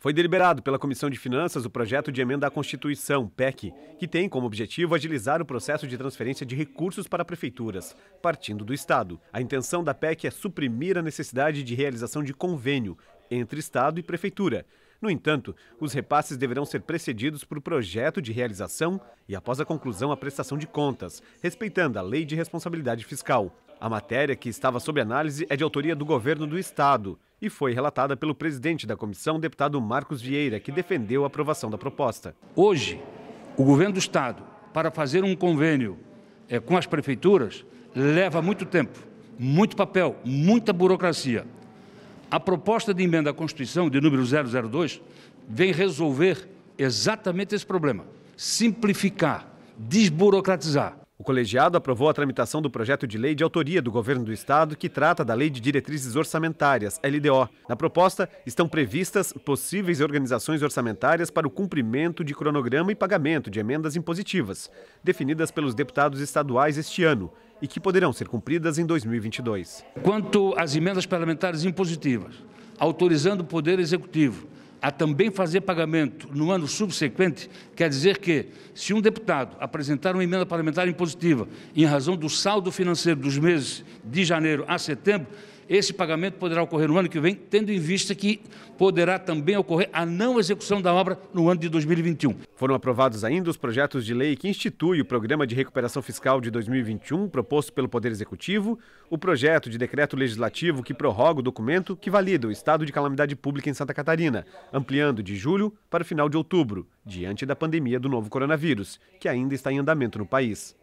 Foi deliberado pela Comissão de Finanças o projeto de emenda à Constituição, PEC, que tem como objetivo agilizar o processo de transferência de recursos para prefeituras, partindo do Estado. A intenção da PEC é suprimir a necessidade de realização de convênio entre Estado e prefeitura. No entanto, os repasses deverão ser precedidos por projeto de realização e, após a conclusão, a prestação de contas, respeitando a Lei de Responsabilidade Fiscal. A matéria que estava sob análise é de autoria do governo do estado e foi relatada pelo presidente da comissão, deputado Marcos Vieira, que defendeu a aprovação da proposta. Hoje, o governo do estado, para fazer um convênio é, com as prefeituras, leva muito tempo, muito papel, muita burocracia. A proposta de emenda à Constituição, de número 002, vem resolver exatamente esse problema: simplificar, desburocratizar colegiado aprovou a tramitação do projeto de lei de autoria do governo do estado que trata da Lei de Diretrizes Orçamentárias, LDO. Na proposta estão previstas possíveis organizações orçamentárias para o cumprimento de cronograma e pagamento de emendas impositivas, definidas pelos deputados estaduais este ano e que poderão ser cumpridas em 2022. Quanto às emendas parlamentares impositivas, autorizando o Poder Executivo a também fazer pagamento no ano subsequente, quer dizer que, se um deputado apresentar uma emenda parlamentar impositiva em razão do saldo financeiro dos meses de janeiro a setembro, esse pagamento poderá ocorrer no ano que vem, tendo em vista que poderá também ocorrer a não execução da obra no ano de 2021. Foram aprovados ainda os projetos de lei que institui o Programa de Recuperação Fiscal de 2021, proposto pelo Poder Executivo, o projeto de decreto legislativo que prorroga o documento que valida o estado de calamidade pública em Santa Catarina, ampliando de julho para o final de outubro, diante da pandemia do novo coronavírus, que ainda está em andamento no país.